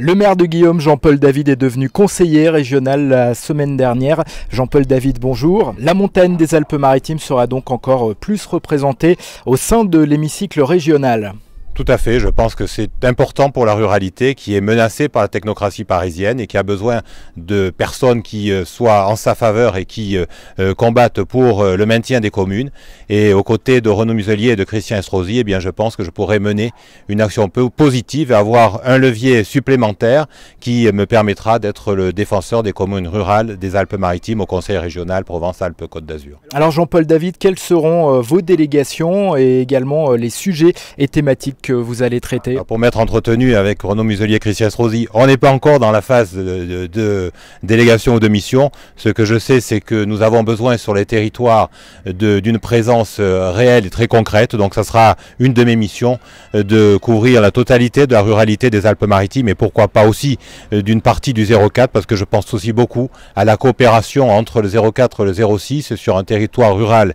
Le maire de Guillaume, Jean-Paul David, est devenu conseiller régional la semaine dernière. Jean-Paul David, bonjour. La montagne des Alpes-Maritimes sera donc encore plus représentée au sein de l'hémicycle régional. Tout à fait, je pense que c'est important pour la ruralité qui est menacée par la technocratie parisienne et qui a besoin de personnes qui euh, soient en sa faveur et qui euh, euh, combattent pour le maintien des communes. Et aux côtés de Renaud Muselier et de Christian Estrosi, eh bien, je pense que je pourrais mener une action peu positive et avoir un levier supplémentaire qui me permettra d'être le défenseur des communes rurales des Alpes-Maritimes au Conseil régional Provence-Alpes-Côte d'Azur. Alors Jean-Paul David, quelles seront vos délégations et également les sujets et thématiques vous allez traiter ah, Pour m'être entretenu avec Renaud Muselier, et Christian Rosy, on n'est pas encore dans la phase de, de, délégation ou de mission. Ce que je sais, c'est que nous avons besoin sur les territoires d'une présence euh, réelle et très concrète. Donc ça sera une de mes missions euh, de couvrir la totalité de la ruralité des Alpes-Maritimes et pourquoi pas aussi euh, d'une partie du 04 parce que je pense aussi beaucoup à la coopération entre le 04 et le 06 sur un territoire rural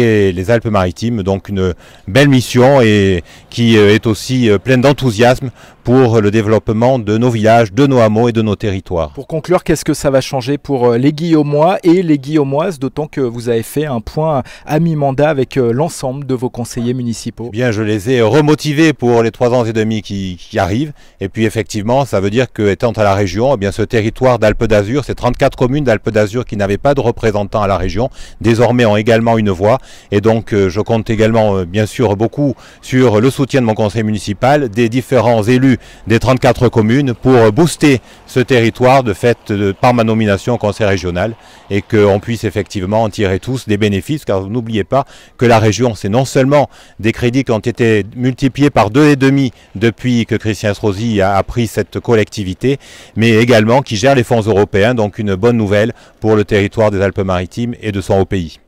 les Alpes-Maritimes. Donc une belle mission et qui euh, est aussi euh, pleine d'enthousiasme pour le développement de nos villages, de nos hameaux et de nos territoires. Pour conclure, qu'est-ce que ça va changer pour euh, les Guillaumois et les Guillaumoises, d'autant que vous avez fait un point à mi-mandat avec euh, l'ensemble de vos conseillers municipaux eh Bien, je les ai euh, remotivés pour les trois ans et demi qui, arrivent. Et puis effectivement, ça veut dire qu'étant à la région, eh bien ce territoire d'Alpes d'Azur, ces 34 communes d'Alpes d'Azur qui n'avaient pas de représentants à la région, désormais ont également une voix. Et donc, je compte également, bien sûr, beaucoup sur le soutien de mon conseil municipal, des différents élus des 34 communes pour booster ce territoire de fait par ma nomination au conseil régional et qu'on puisse effectivement en tirer tous des bénéfices car n'oubliez pas que la région c'est non seulement des crédits qui ont été multipliés par deux et demi depuis que Christian Srosi a, a pris cette collectivité mais également qui gère les fonds européens donc une bonne nouvelle pour le territoire des Alpes-Maritimes et de son haut pays.